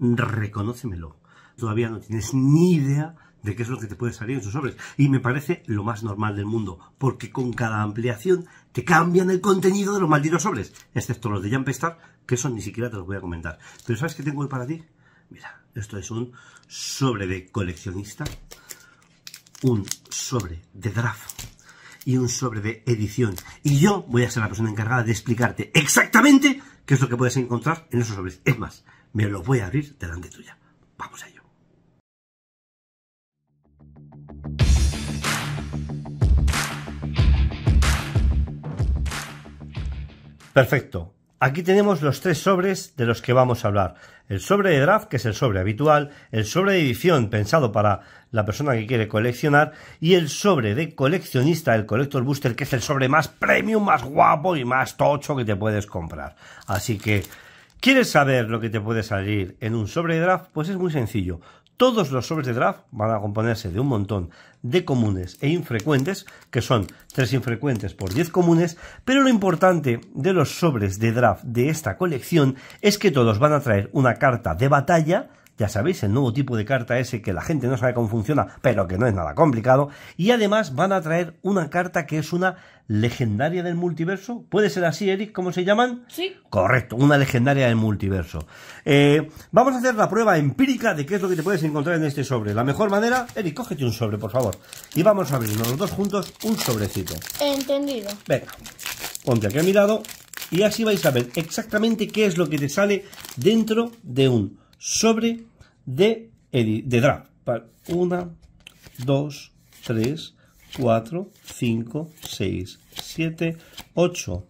reconócemelo. Todavía no tienes ni idea de qué es lo que te puede salir en sus sobres. Y me parece lo más normal del mundo, porque con cada ampliación te cambian el contenido de los malditos sobres, excepto los de Jumpstart, que eso ni siquiera te los voy a comentar. Pero ¿sabes qué tengo hoy para ti? Mira, esto es un sobre de coleccionista, un sobre de draft y un sobre de edición. Y yo voy a ser la persona encargada de explicarte exactamente que es lo que puedes encontrar en esos sobres? Es más, me los voy a abrir delante tuya. Vamos a ello. Perfecto. Aquí tenemos los tres sobres de los que vamos a hablar. El sobre de draft, que es el sobre habitual, el sobre de edición pensado para la persona que quiere coleccionar y el sobre de coleccionista, el Collector Booster, que es el sobre más premium, más guapo y más tocho que te puedes comprar. Así que, ¿quieres saber lo que te puede salir en un sobre de draft? Pues es muy sencillo. Todos los sobres de draft van a componerse de un montón de comunes e infrecuentes, que son 3 infrecuentes por 10 comunes, pero lo importante de los sobres de draft de esta colección es que todos van a traer una carta de batalla ya sabéis, el nuevo tipo de carta ese que la gente no sabe cómo funciona, pero que no es nada complicado, y además van a traer una carta que es una legendaria del multiverso, ¿puede ser así, Eric? ¿Cómo se llaman? Sí. Correcto, una legendaria del multiverso. Eh, vamos a hacer la prueba empírica de qué es lo que te puedes encontrar en este sobre. La mejor manera, Eric, cógete un sobre, por favor, y vamos a abrirnos los dos juntos un sobrecito. Entendido. Venga, ponte aquí a mi lado y así vais a ver exactamente qué es lo que te sale dentro de un sobre de, de draft. Una, dos, tres, cuatro, cinco, seis, siete, ocho.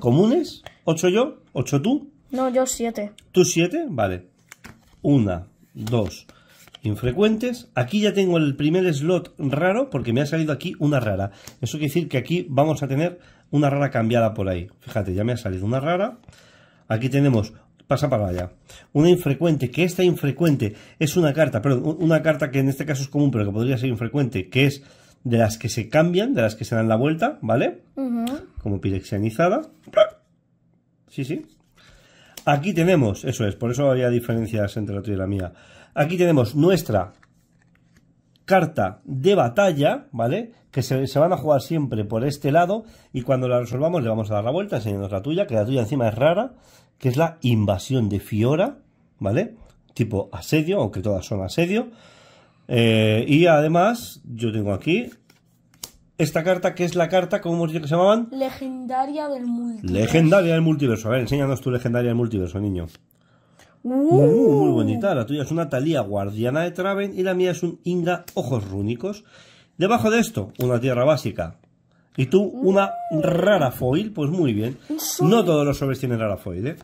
¿Comunes? ¿Ocho yo? ¿Ocho tú? No, yo siete. ¿Tú siete? Vale. Una, dos, infrecuentes. Aquí ya tengo el primer slot raro porque me ha salido aquí una rara. Eso quiere decir que aquí vamos a tener una rara cambiada por ahí. Fíjate, ya me ha salido una rara. Aquí tenemos pasa para allá. Una infrecuente, que esta infrecuente es una carta, perdón, una carta que en este caso es común, pero que podría ser infrecuente, que es de las que se cambian, de las que se dan la vuelta, ¿vale? Como pirexianizada. Sí, sí. Aquí tenemos, eso es, por eso había diferencias entre la tuya y la mía. Aquí tenemos nuestra carta de batalla, ¿vale? Que se, van a jugar siempre por este lado y cuando la resolvamos le vamos a dar la vuelta enseñándonos la tuya, que la tuya encima es rara, que es la invasión de Fiora, ¿vale? Tipo asedio, aunque todas son asedio. Eh, y además, yo tengo aquí esta carta, que es la carta, ¿cómo se llamaban? Legendaria del multiverso. Legendaria del multiverso. A ver, enséñanos tu legendaria del multiverso, niño. Muy, ¡Uh! bonita. La tuya es una Talía Guardiana de Traven y la mía es un Inga Ojos Rúnicos. Debajo de esto, una tierra básica. Y tú, una rara foil, pues muy bien. No todos los sobres tienen rara foil, ¿eh?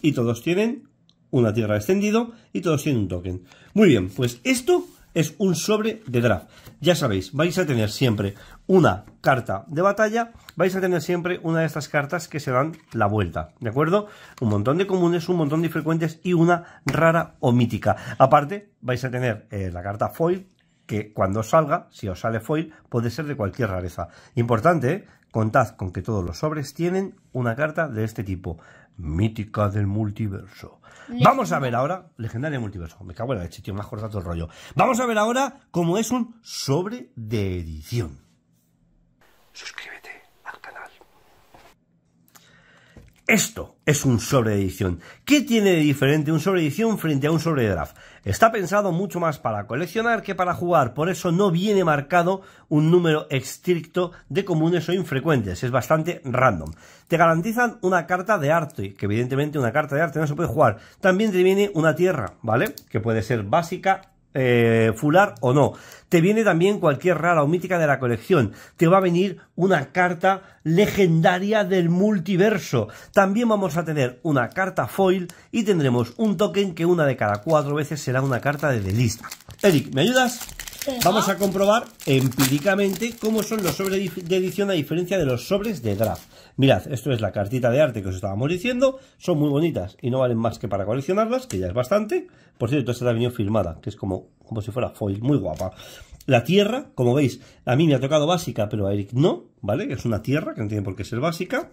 Y todos tienen una tierra extendido y todos tienen un token. Muy bien, pues esto es un sobre de draft ya sabéis, vais a tener siempre una carta de batalla, vais a tener siempre una de estas cartas que se dan la vuelta, ¿de acuerdo? Un montón de comunes, un montón de frecuentes y una rara o mítica. Aparte, vais a tener eh, la carta foil, que cuando salga, si os sale foil, puede ser de cualquier rareza. Importante, eh, contad con que todos los sobres tienen una carta de este tipo mítica del multiverso. Vamos a ver ahora, legendaria multiverso. Me cago en la leche, tío, Me ha cortado el rollo. Vamos a ver ahora cómo es un sobre de edición. Suscríbete. Esto es un edición. ¿Qué tiene de diferente un edición frente a un draft? Está pensado mucho más para coleccionar que para jugar, por eso no viene marcado un número estricto de comunes o infrecuentes, es bastante random. Te garantizan una carta de arte, que evidentemente una carta de arte no se puede jugar. También te viene una tierra, ¿vale? Que puede ser básica eh, fular o no. Te viene también cualquier rara o mítica de la colección. Te va a venir una carta legendaria del multiverso. También vamos a tener una carta foil y tendremos un token que una de cada cuatro veces será una carta de lista. Eric, ¿me ayudas? Vamos a comprobar empíricamente cómo son los sobres de edición a diferencia de los sobres de draft. Mirad, esto es la cartita de arte que os estábamos diciendo, son muy bonitas y no valen más que para coleccionarlas, que ya es bastante. Por cierto, esta la ha venido que es como, como si fuera foil, muy guapa. La tierra, como veis, a mí me ha tocado básica, pero a Eric no, ¿vale? que Es una tierra que no tiene por qué ser básica.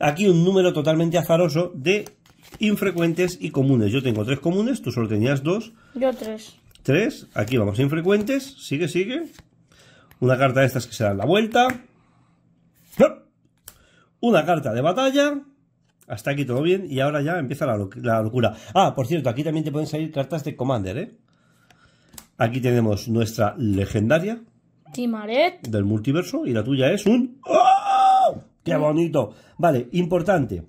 Aquí un número totalmente azaroso de infrecuentes y comunes. Yo tengo tres comunes, tú solo tenías dos. Yo tres. Tres, aquí vamos infrecuentes, sigue, sigue. Una carta de estas que se dan la vuelta, una carta de batalla. Hasta aquí todo bien. Y ahora ya empieza la, locura. Ah, por cierto, aquí también te pueden salir cartas de Commander, ¿eh? Aquí tenemos nuestra legendaria. Timaret. Del multiverso. Y la tuya es un... ¡Oh! ¡Qué mm. bonito! Vale, importante.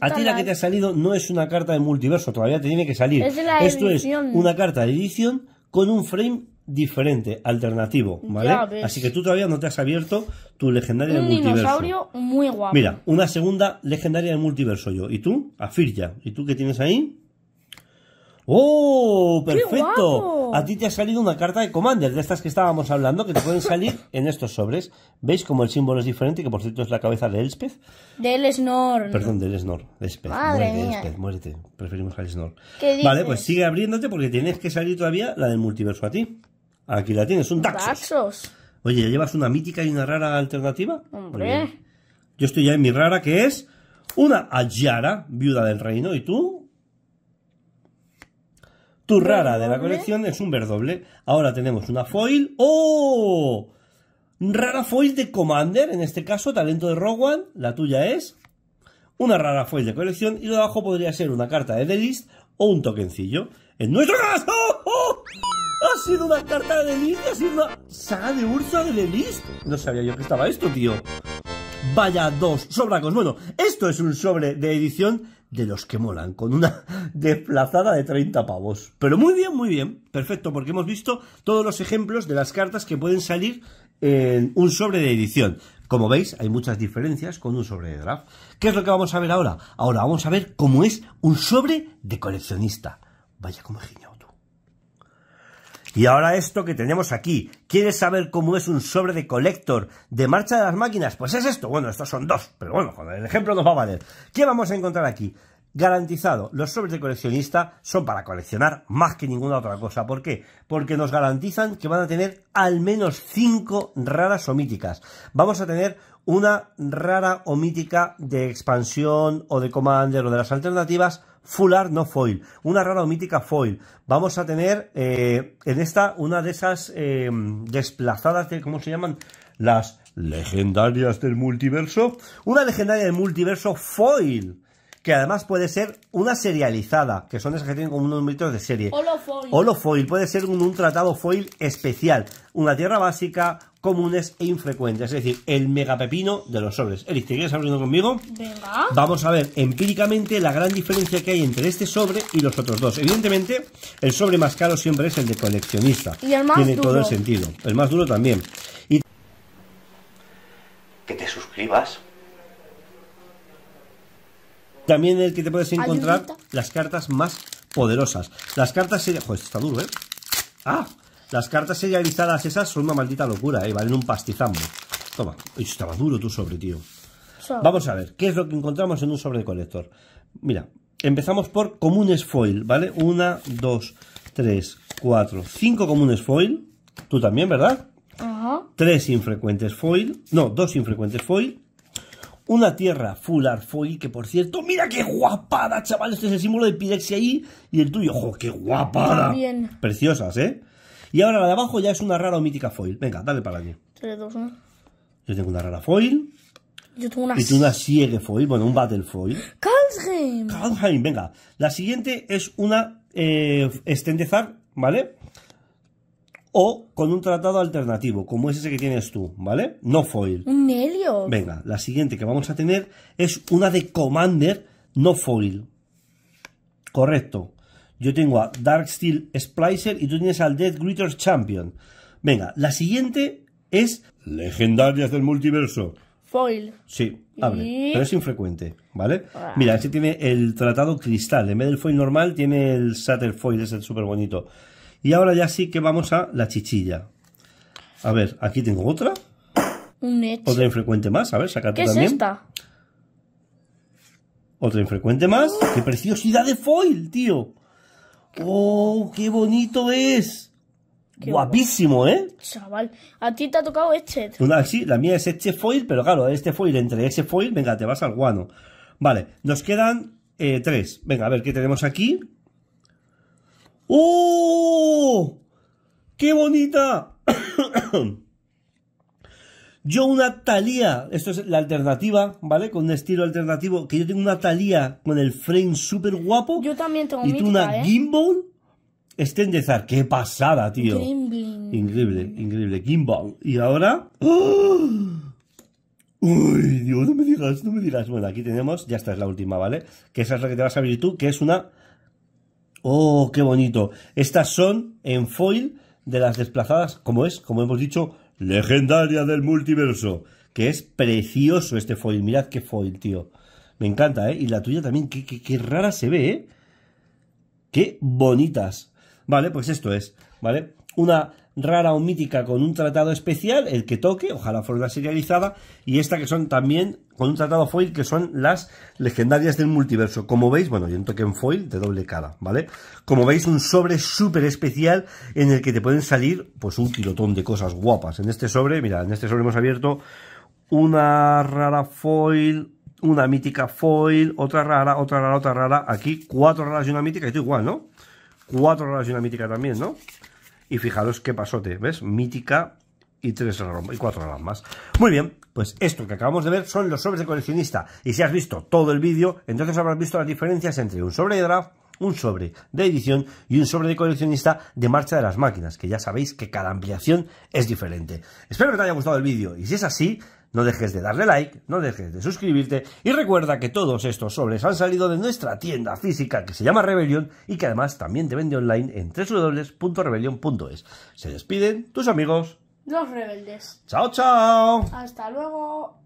a ti la que te ha salido no es una carta de multiverso, todavía te tiene que salir. Esto es una carta de edición con un frame diferente, alternativo, ¿vale? Así que tú todavía no te has abierto tu legendaria del multiverso. muy Mira, una segunda legendaria del multiverso yo. ¿Y tú? A Firja. ¿Y tú qué tienes ahí? ¡Oh! ¡Perfecto! A ti te ha salido una carta de Commander, de estas que estábamos hablando, que te pueden salir en estos sobres. ¿Veis cómo el símbolo es diferente? Que por cierto es la cabeza de Elspeth. De Snor Perdón, de Snor, De Elspeth. Madre muérete, mía. muérete. Preferimos a Vale, pues sigue abriéndote porque tienes que salir todavía la del multiverso a ti. Aquí la tienes, un Daxos. Oye, Oye, ¿llevas una mítica y una rara alternativa? Hombre. Yo estoy ya en mi rara, que es una Ayara, viuda del reino. ¿Y tú? Tu rara de la colección es un verdoble. Ahora tenemos una foil. ¡Oh! Rara foil de Commander, en este caso, talento de Rowan. La tuya es una rara foil de colección. Y lo de abajo podría ser una carta de The List o un tokencillo En nuestro caso... ¡Oh! sido una carta de delicia, ha sido una saga de urso de Lelis. No sabía yo que estaba esto, tío. Vaya dos sobracos. Bueno, esto es un sobre de edición de los que molan, con una desplazada de 30 pavos. Pero muy bien, muy bien, perfecto, porque hemos visto todos los ejemplos de las cartas que pueden salir en un sobre de edición. Como veis, hay muchas diferencias con un sobre de draft. ¿Qué es lo que vamos a ver ahora? Ahora vamos a ver cómo es un sobre de coleccionista. Vaya como y ahora esto que tenemos aquí. ¿Quieres saber cómo es un sobre de colector de marcha de las máquinas? Pues es esto. Bueno, estos son dos, pero bueno, con el ejemplo nos va a valer. ¿Qué vamos a encontrar aquí? Garantizado, los sobres de coleccionista son para coleccionar más que ninguna otra cosa. ¿Por qué? Porque nos garantizan que van a tener al menos cinco raras o míticas. Vamos a tener una rara o mítica de expansión o de Commander o de las alternativas full no foil, una rara o mítica foil. Vamos a tener eh, en esta una de esas eh, desplazadas de, ¿cómo se llaman? Las legendarias del multiverso. Una legendaria del multiverso foil que además puede ser una serializada, que son esas que tienen como unos metros de serie. Holofoil. foil, puede ser un, tratado foil especial. Una tierra básica, comunes e infrecuentes, es decir, el megapepino de los sobres. Elis, ¿te quieres abriendo conmigo? Venga. Vamos a ver empíricamente la gran diferencia que hay entre este sobre y los otros dos. Evidentemente, el sobre más caro siempre es el de coleccionista. Y el más Tiene todo el sentido. El más duro también. Y... Que te suscribas. También el que te puedes encontrar las cartas más poderosas. Las cartas... Joder, está duro, ¿eh? Ah, las cartas serializadas esas son una maldita locura, ¿eh? Valen un pastizambo. Toma. estaba duro tu sobre, tío. Vamos a ver, ¿qué es lo que encontramos en un sobre de colector? Mira, empezamos por comunes foil, ¿vale? Una, dos, tres, cuatro, cinco comunes foil. Tú también, ¿verdad? Ajá. Tres infrecuentes foil. No, dos infrecuentes foil. Una tierra Fular foil, que por cierto, mira qué guapada, chaval. Este es el símbolo de Pirex ahí y el tuyo. ojo, qué guapada! Bien. Preciosas, ¿eh? Y ahora la de abajo ya es una rara o mítica foil. Venga, dale para allí Yo tengo una rara foil. Yo tengo una... Y tú una Siege foil, bueno, un Battle foil. ¡Kalsheim! ¡Kalsheim! Venga, la siguiente es una eh, ¿vale? O con un tratado alternativo, como es ese que tienes tú, ¿vale? No foil. Un helio. Venga, la siguiente que vamos a tener es una de Commander no foil. Correcto. Yo tengo a Steel Splicer y tú tienes al Dead Greeters Champion. Venga, la siguiente es Legendarias del Multiverso. Foil. Sí, a pero es infrecuente, ¿vale? Ah. Mira, este tiene el tratado cristal. En vez del foil normal, tiene el Satter Foil, es el súper bonito. Y ahora ya sí que vamos a la chichilla. A ver, aquí tengo otra. Un Otra infrecuente más, a ver, saca ¿Qué Es esta? Otra infrecuente más. ¡Oh! ¡Qué preciosidad de foil, tío! ¡Oh, qué bonito es! Guapísimo, ¿eh? Chaval, a ti te ha tocado este. Una, sí, la mía es este foil, pero claro, este foil entre ese foil, venga, te vas al guano. Vale, nos quedan eh, tres. Venga, a ver qué tenemos aquí. ¡Oh! ¡Qué bonita! Yo una talía, esto es la alternativa, ¿vale? Con un estilo alternativo, que yo tengo una talía con el frame súper guapo. Yo también tengo Y tú una ¿eh? gimbal estendezar ¡Qué pasada, tío! Gimbal. Increíble, increíble. Gimbal. Y ahora... ¡ah! Uy, Dios, no me digas, no me digas. Bueno, aquí tenemos, ya esta es la última, ¿vale? Que esa es la que te vas a abrir tú, que es una... ¡Oh, qué bonito! Estas son en foil de las desplazadas, como es, como hemos dicho, legendaria del multiverso, que es precioso este foil. Mirad qué foil, tío. Me encanta, ¿eh? Y la tuya también, qué, rara se ve, ¿eh? Qué bonitas. Vale, pues esto es, ¿vale? Una rara o mítica con un tratado especial, el que toque, ojalá fuera una serializada, y esta que son también con un tratado foil, que son las legendarias del multiverso. Como veis, bueno, yo un toque en foil de doble cara, ¿vale? Como veis, un sobre súper especial en el que te pueden salir, pues, un kilotón de cosas guapas. En este sobre, mira, en este sobre hemos abierto una rara foil, una mítica foil, otra rara, otra rara, otra rara. Aquí cuatro raras y una mítica, esto igual, ¿no? Cuatro raras y una mítica también, ¿no? Y fijaros qué pasote, ¿ves? Mítica y tres y cuatro ramas más. Muy bien, pues esto que acabamos de ver son los sobres de coleccionista. Y si has visto todo el vídeo, entonces habrás visto las diferencias entre un sobre de draft, un sobre de edición y un sobre de coleccionista de marcha de las máquinas, que ya sabéis que cada ampliación es diferente. Espero que te haya gustado el vídeo y si es así, no dejes de darle like, no dejes de suscribirte y recuerda que todos estos sobres han salido de nuestra tienda física que se llama Rebellion y que además también te vende online en www.rebellion.es. Se despiden tus amigos. Los rebeldes. Chao, chao. Hasta luego.